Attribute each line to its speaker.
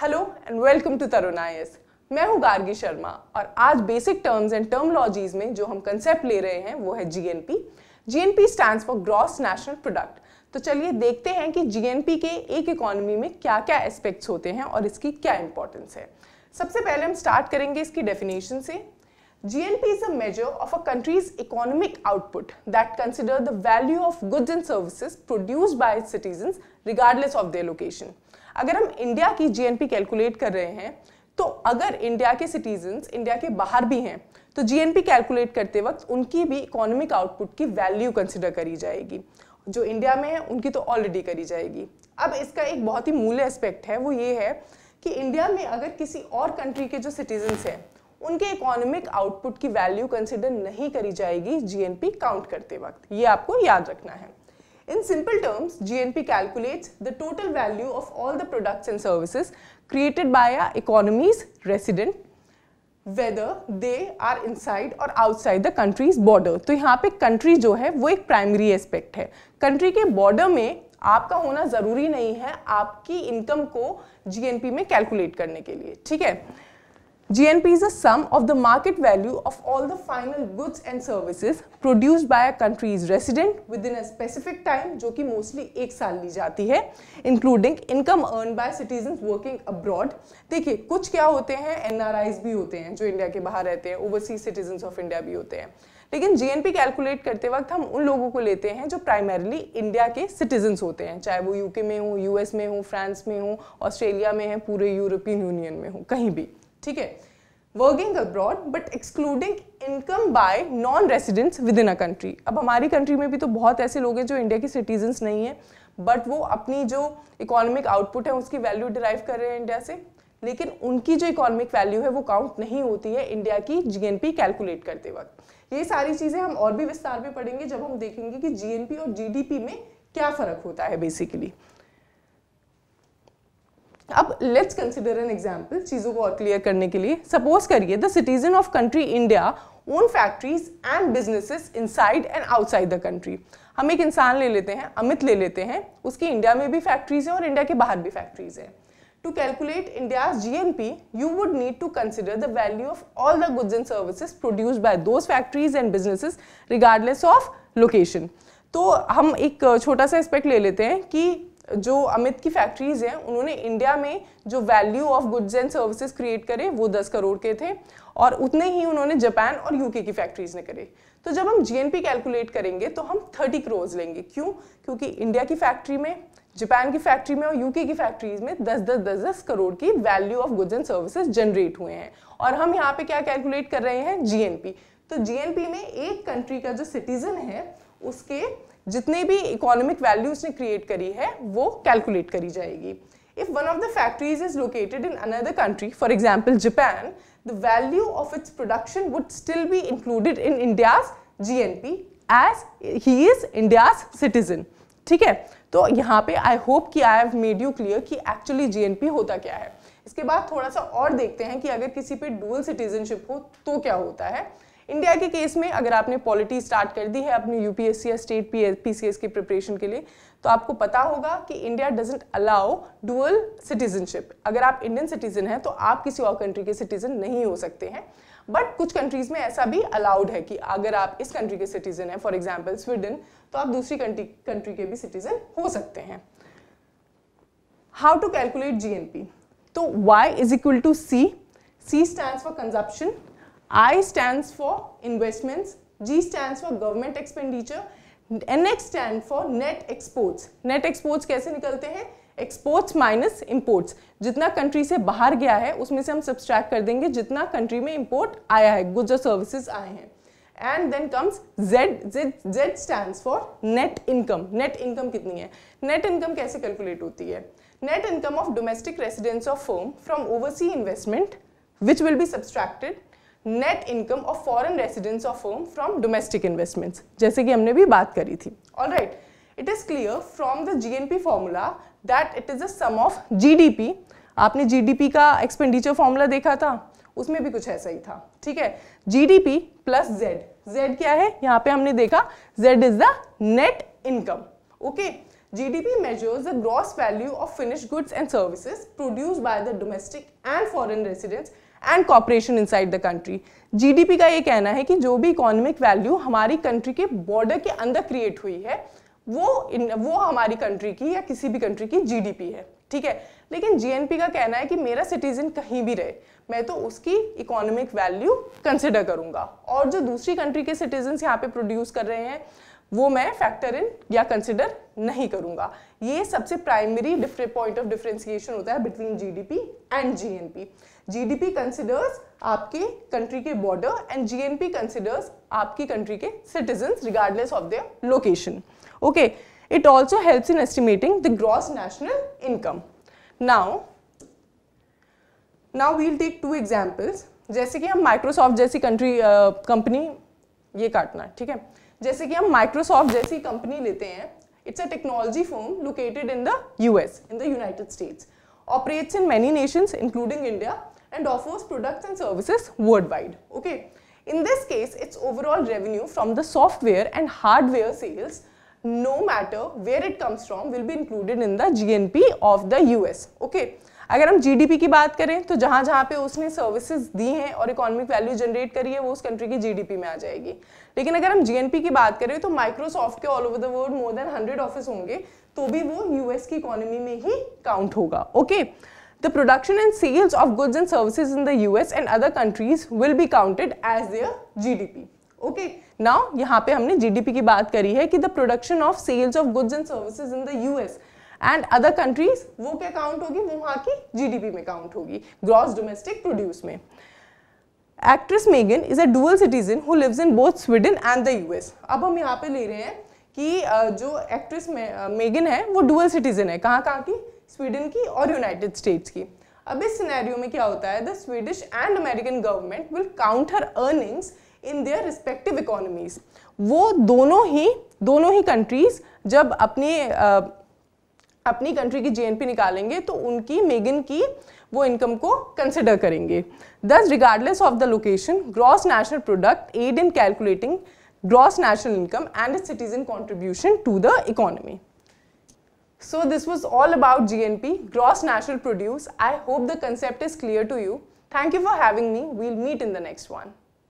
Speaker 1: Hello and welcome to Tarun आई मैं हूं गार्गी शर्मा और आज बेसिक टर्म्स एंड टर्मोलॉजीज में जो हम कंसेप्ट ले रहे हैं वो है GNP GNP stands for gross national product तो चलिए देखते हैं कि जीएनपी के एक इकोनॉमी में क्या क्या एस्पेक्ट्स होते हैं और इसकी क्या इंपॉर्टेंस है सबसे पहले हम स्टार्ट करेंगे इसकी डेफिनेशन से GNP is a measure of a country's economic output that consider the value of goods and services produced by its citizens regardless of their location. अगर हम इंडिया की पी कैलकुलेट कर रहे हैं तो अगर इंडिया के सिटीजन्स इंडिया के बाहर भी हैं तो पी कैलकुलेट करते वक्त उनकी भी इकोनॉमिक आउटपुट की वैल्यू कंसिडर करी जाएगी जो इंडिया में है उनकी तो ऑलरेडी करी जाएगी अब इसका एक बहुत ही मूल एस्पेक्ट है वो ये है कि इंडिया में अगर किसी और कंट्री के जो सिटीजन्स हैं उनके इकोनॉमिक आउटपुट की वैल्यू कंसिडर नहीं करी जाएगी जीएनपी काउंट करते वक्त ये आपको याद रखना है in simple terms GNP calculates the total value of all the products and services created by a economy's resident whether they are inside or outside the country's border तो यहाँ पे कंट्री जो है वो एक प्राइमरी एस्पेक्ट है country के border में आपका होना जरूरी नहीं है आपकी इनकम को जीएनपी में कैलकुलेट करने के लिए ठीक है GNP is the sum of the market value of all the final goods and services produced by a country's resident within a specific time जो कि mostly एक साल ली जाती है including income earned by citizens working abroad देखिए कुछ क्या होते हैं NRIs भी होते हैं जो इंडिया के बाहर रहते हैं overseas citizens of India भी होते हैं लेकिन GNP कैलकुलेट करते वक्त हम उन लोगों को लेते हैं जो primarily इंडिया के citizens होते हैं चाहे वो UK में हो US में हो France में हो Australia में है पूरे European Union में हो कहीं भी ठीक है working abroad but excluding income by non residents within a country अब हमारी कंट्री में भी तो बहुत ऐसे लोग हैं जो इंडिया के सिटीजन्स नहीं है बट वो अपनी जो इकोनॉमिक आउटपुट है उसकी वैल्यू डिराइव कर रहे हैं इंडिया से लेकिन उनकी जो इकोनॉमिक वैल्यू है वो काउंट नहीं होती है इंडिया की जीएनपी कैलकुलेट करते वक्त ये सारी चीज़ें हम और भी विस्तार में पढ़ेंगे जब हम देखेंगे कि जीएनपी और जीडीपी में क्या फ़र्क होता है बेसिकली अब लेट्स कंसिडर एन एग्जाम्पल चीज़ों को और क्लियर करने के लिए सपोज करिए the citizen of country India own factories and businesses inside and outside the country हम एक इंसान ले लेते हैं अमित ले लेते हैं उसकी इंडिया में भी फैक्ट्रीज हैं और इंडिया के बाहर भी फैक्ट्रीज हैं to calculate India G N P you would need to consider the value of all the goods and services produce by those factories and businesses regardless of location तो हम एक छोटा सा एस्पेक्ट ले लेते हैं कि जो अमित की फैक्ट्रीज हैं उन्होंने इंडिया में जो value of goods and services create करे वो दस करोड़ के थे और उतने ही उन्होंने जापान और यूके की फैक्ट्रीज ने करे तो जब हम जीएनपी कैलकुलेट करेंगे तो हम थर्टी करोड़ लेंगे क्यों क्योंकि इंडिया की फैक्ट्री में जापान की फैक्ट्री में और यूके की फैक्ट्रीज में दस दस दस दस करोड़ की value of goods and services generate हुए हैं और हम यहाँ पे क्या कैलकुलेट कर रहे हैं जीएनपी तो जीएनपी में एक कंट्री का जो सिटीजन है उसके जितने भी इकोनॉमिक वैल्यू उसने क्रिएट करी है वो कैलकुलेट करी जाएगी if one of the factories is located in another country for example Japan the value of its production would still be included in India's G N P as he is India's citizen ठीक है तो यहाँ पे I hope कि I have made you clear कि actually G N P होता क्या है इसके बाद थोड़ा सा और देखते हैं कि अगर किसी पे डुअल सिटीजनशिप हो तो क्या होता है इंडिया के केस में अगर आपने पॉलिटी स्टार्ट कर दी है अपनी यूपीएससी या स्टेट पीसीएस की प्रिपरेशन के लिए तो आपको पता होगा कि India doesn't allow dual citizenship अगर आप इंडियन सिटीजन हैं तो आप किसी और कंट्री के सिटीजन नहीं हो सकते हैं बट कुछ कंट्रीज़ में ऐसा भी अलाउड है कि अगर आप इस कंट्री के सिटीजन हैं फॉर एग्जाम्पल स्वीडन तो आप दूसरी कंट्री कंट्री के भी सिटीजन हो सकते हैं हाउ टू कैलकुलेट जी तो Y is equal to C C stand for consumption I stands for investments, G stands for government expenditure, NX stand for net exports. Net exports कैसे निकलते हैं exports minus imports जितना country से बाहर गया है उसमें से हम सब्सट्रैक्ट कर देंगे जितना कंट्री में इम्पोर्ट आया है गुड्स और सर्विसेज आए हैं and then comes Z Z Z stand for net income net income कितनी है नेट इनकम कैसे कैलकुलेट होती है net income of domestic residents of firm from oversea investment which will be subtracted net income of foreign residents of home from domestic investments जैसे कि हमने भी बात करी थी all right it is clear from the P formula that it is a sum of P आपने P का expenditure formula देखा था उसमें भी कुछ ऐसा ही था ठीक है G D P plus Z Z क्या है यहाँ पे हमने देखा Z is the net income okay G D P measures the gross value of finish goods and services produce by the domestic and foreign residents and corporation inside the country GDP का ये कहना है कि जो भी economic value हमारी country के border के अंदर क्रिएट हुई है वो इन, वो हमारी कंट्री की या किसी भी कंट्री की जीडीपी है ठीक है लेकिन जीएनपी का कहना है कि मेरा सिटीजन कहीं भी रहे मैं तो उसकी इकोनॉमिक वैल्यू कंसिडर करूंगा और जो दूसरी कंट्री के सिटीजन यहाँ पे प्रोड्यूस कर रहे हैं वो मैं फैक्टर इन या कंसिडर नहीं करूंगा ये सबसे primary different point of differentiation होता है between GDP and GNP GDP considers आपके कंट्री के बॉर्डर एंड जीएनपी कंसिडर्स आपकी कंट्री के citizen regardless of their location okay it also helps in estimating the gross national income now now we'll take two examples जैसे कि हम Microsoft जैसी country company ये काटना ठीक है जैसे कि हम माइक्रोसॉफ्ट जैसी कंपनी लेते हैं it's a technology firm located in the US in the United States operates in many nations including India and offers products and services worldwide. Okay. In this case, its overall revenue from the software and hardware sales, no matter where it comes from, will be included in the GNP of the US. Okay. अगर हम GDP की बात करें तो जहाँ जहाँ पे उसने सर्विसेज दी हैं और इकोनॉमिक वैल्यू जनरेट करी है वो उस कंट्री की जीडीपी में आ जाएगी लेकिन अगर हम जीएनपी की बात करें तो माइक्रोसॉफ्ट के all over the world more than hundred office होंगे तो भी वो यूएस की इकोनॉमी में ही काउंट होगा okay okay? The production and sales of goods and services in the US and other countries will be counted as their GDP. Okay okay. Now यहाँ पे हमने जीडीपी की बात करी है कि the production of sales of goods and services in the US and other countries वो क्या काउंट होगी वो वहाँ की जीडीपी में काउंट होगी ग्रॉस डोमेस्टिक प्रोड्यूस में actress Megan is a dual citizen who lives in both Sweden and the US अब हम यहाँ पे ले रहे हैं कि जो एक्ट्रेस मेगन है वो डुअल सिटीजन है कहाँ कहाँ की स्वीडन की और यूनाइटेड स्टेट्स की अब इस सिनेरियो में क्या होता है the Swedish and American government will count her earnings in their respective economies वो दोनों ही दोनों ही कंट्रीज़ जब अपनी आ, अपनी कंट्री की जीएनपी निकालेंगे तो उनकी मेगन की वो इनकम को कंसिडर करेंगे दस regardless of the location gross national product aid in calculating gross national income and citizen contribution to the economy So this was all about GNP, Gross National Produce. I hope the concept is clear to you. Thank you for having me. We'll meet in the next one.